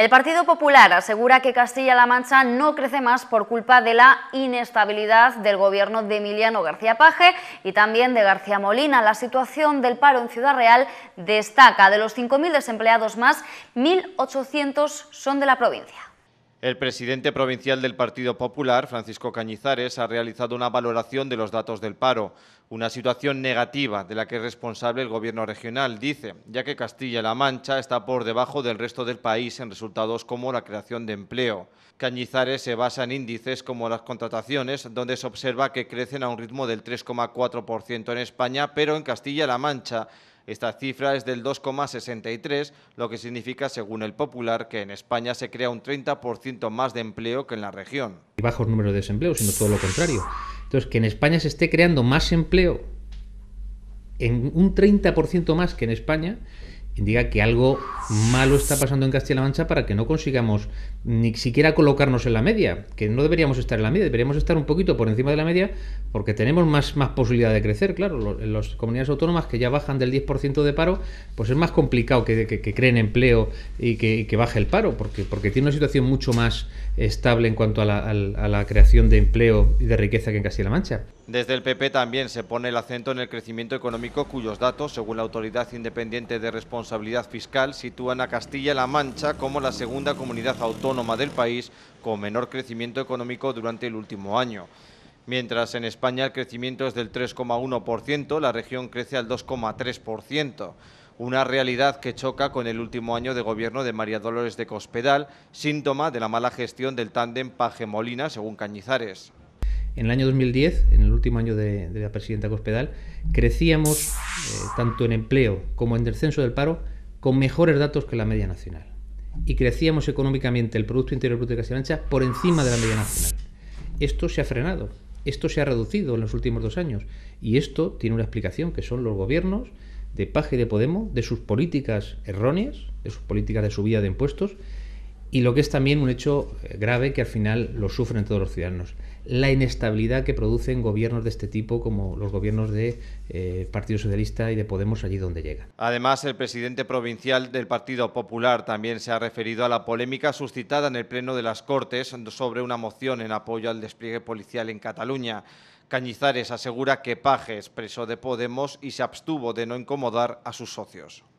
El Partido Popular asegura que Castilla-La Mancha no crece más por culpa de la inestabilidad del gobierno de Emiliano García Paje y también de García Molina. La situación del paro en Ciudad Real destaca. De los 5.000 desempleados más, 1.800 son de la provincia. El presidente provincial del Partido Popular, Francisco Cañizares, ha realizado una valoración de los datos del paro, una situación negativa de la que es responsable el Gobierno regional, dice, ya que Castilla-La Mancha está por debajo del resto del país en resultados como la creación de empleo. Cañizares se basa en índices como las contrataciones, donde se observa que crecen a un ritmo del 3,4% en España, pero en Castilla-La Mancha esta cifra es del 2,63, lo que significa, según el Popular, que en España se crea un 30% más de empleo que en la región. Y bajos números de desempleo, sino todo lo contrario. Entonces, que en España se esté creando más empleo en un 30% más que en España indica que algo malo está pasando en Castilla-La Mancha para que no consigamos ni siquiera colocarnos en la media, que no deberíamos estar en la media, deberíamos estar un poquito por encima de la media porque tenemos más, más posibilidad de crecer, claro, en las comunidades autónomas que ya bajan del 10% de paro, pues es más complicado que, creen empleo y que, baje el paro, porque, porque tiene una situación mucho más estable en cuanto a la creación de empleo y de riqueza que en Castilla-La Mancha. Desde el PP también se pone el acento en el crecimiento económico cuyos datos, según la Autoridad Independiente de Responsabilidad Fiscal, sitúan a Castilla-La Mancha como la segunda comunidad autónoma del país con menor crecimiento económico durante el último año. Mientras en España el crecimiento es del 3,1%, la región crece al 2,3%, una realidad que choca con el último año de gobierno de María Dolores de Cospedal, síntoma de la mala gestión del tándem Paje-Molina, según Cañizares. En el año 2010, en el último año de, la presidenta Cospedal, crecíamos eh, tanto en empleo como en descenso del paro con mejores datos que la media nacional. Y crecíamos económicamente el Producto Interior Bruto de Ancha por encima de la media nacional. Esto se ha frenado, esto se ha reducido en los últimos dos años. Y esto tiene una explicación, que son los gobiernos de Paje y de Podemos, de sus políticas erróneas, de sus políticas de subida de impuestos, y lo que es también un hecho eh, grave que al final lo sufren todos los ciudadanos, la inestabilidad que producen gobiernos de este tipo como los gobiernos de eh, Partido Socialista y de Podemos allí donde llegan. Además, el presidente provincial del Partido Popular también se ha referido a la polémica suscitada en el Pleno de las Cortes sobre una moción en apoyo al despliegue policial en Cataluña. Cañizares asegura que Pajes, preso de Podemos, y se abstuvo de no incomodar a sus socios.